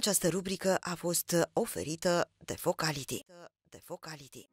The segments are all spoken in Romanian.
Această rubrică a fost oferită de Focality. De Focality.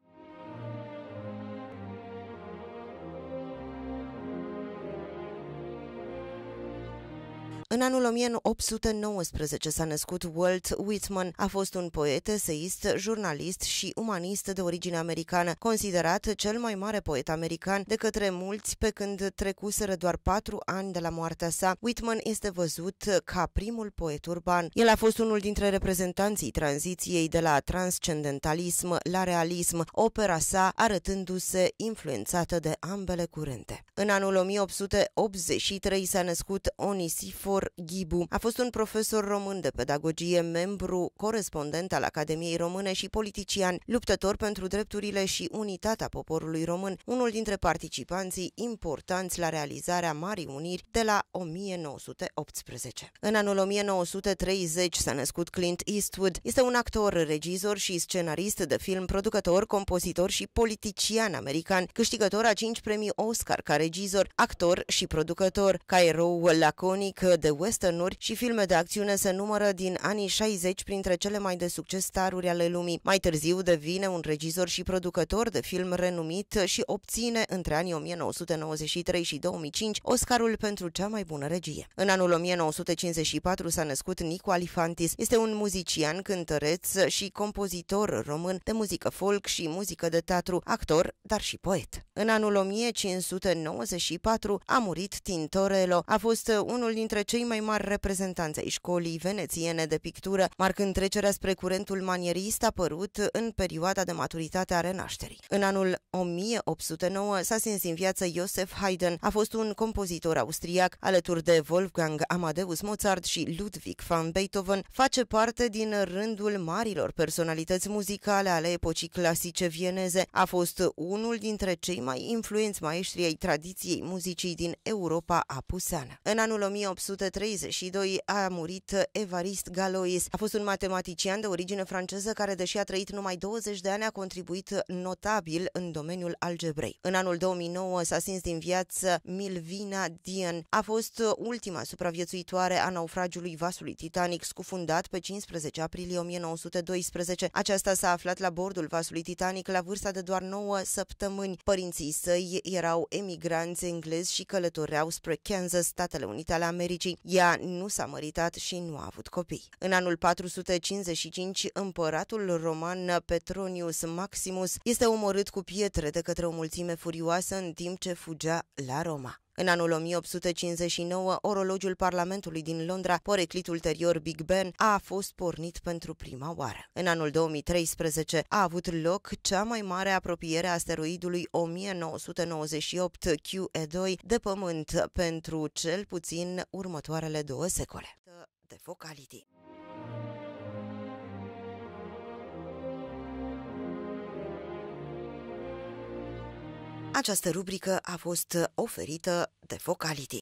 În anul 1819 s-a născut Walt Whitman. A fost un poet, eseist, jurnalist și umanist de origine americană, considerat cel mai mare poet american de către mulți pe când trecuseră doar patru ani de la moartea sa. Whitman este văzut ca primul poet urban. El a fost unul dintre reprezentanții tranziției de la transcendentalism la realism, opera sa arătându-se influențată de ambele curente. În anul 1883 s-a născut Onisifor Ghibu. A fost un profesor român de pedagogie, membru corespondent al Academiei Române și politician, luptător pentru drepturile și unitatea poporului român, unul dintre participanții importanți la realizarea Marii Uniri de la 1918. În anul 1930 s-a născut Clint Eastwood. Este un actor, regizor și scenarist de film, producător, compozitor și politician american, câștigător a cinci premii Oscar, care regizor, actor și producător. Ca erou laconic de westernuri și filme de acțiune se numără din anii 60 printre cele mai de succes staruri ale lumii. Mai târziu devine un regizor și producător de film renumit și obține între anii 1993 și 2005 Oscarul pentru cea mai bună regie. În anul 1954 s-a născut Nico Alifantis. Este un muzician, cântăreț și compozitor român de muzică folk și muzică de teatru, actor, dar și poet. În anul 1590 1994 a murit Tintorello. A fost uh, unul dintre cei mai mari reprezentanți ai școlii venețiene de pictură, marcând trecerea spre curentul manierist apărut în perioada de maturitate a renașterii. În anul 1809 s-a stins în viață Joseph Haydn. A fost un compozitor austriac, alături de Wolfgang Amadeus Mozart și Ludwig van Beethoven, face parte din rândul marilor personalități muzicale ale epocii clasice vieneze. A fost unul dintre cei mai influenți maestri ai tradiției tradiției muzicii din Europa apuseană. În anul 1832 a murit Evarist Galois. A fost un matematician de origine franceză care, deși a trăit numai 20 de ani, a contribuit notabil în domeniul algebrei. În anul 2009 s-a sins din viață Milvina Dien. A fost ultima supraviețuitoare a naufragiului vasului Titanic, scufundat pe 15 aprilie 1912. Aceasta s-a aflat la bordul vasului Titanic la vârsta de doar 9 săptămâni. Părinții săi erau emigrați emigranți englezi și călătoreau spre Kansas, Statele Unite ale Americii. Ea nu s-a măritat și nu a avut copii. În anul 455, împăratul roman Petronius Maximus este omorât cu pietre de către o mulțime furioasă în timp ce fugea la Roma. În anul 1859, orologiul Parlamentului din Londra, poreclit ulterior Big Ben, a fost pornit pentru prima oară. În anul 2013 a avut loc cea mai mare apropiere a asteroidului 1998 QE2 de Pământ pentru cel puțin următoarele două secole. De Focality. Această rubrică a fost oferită de Focality.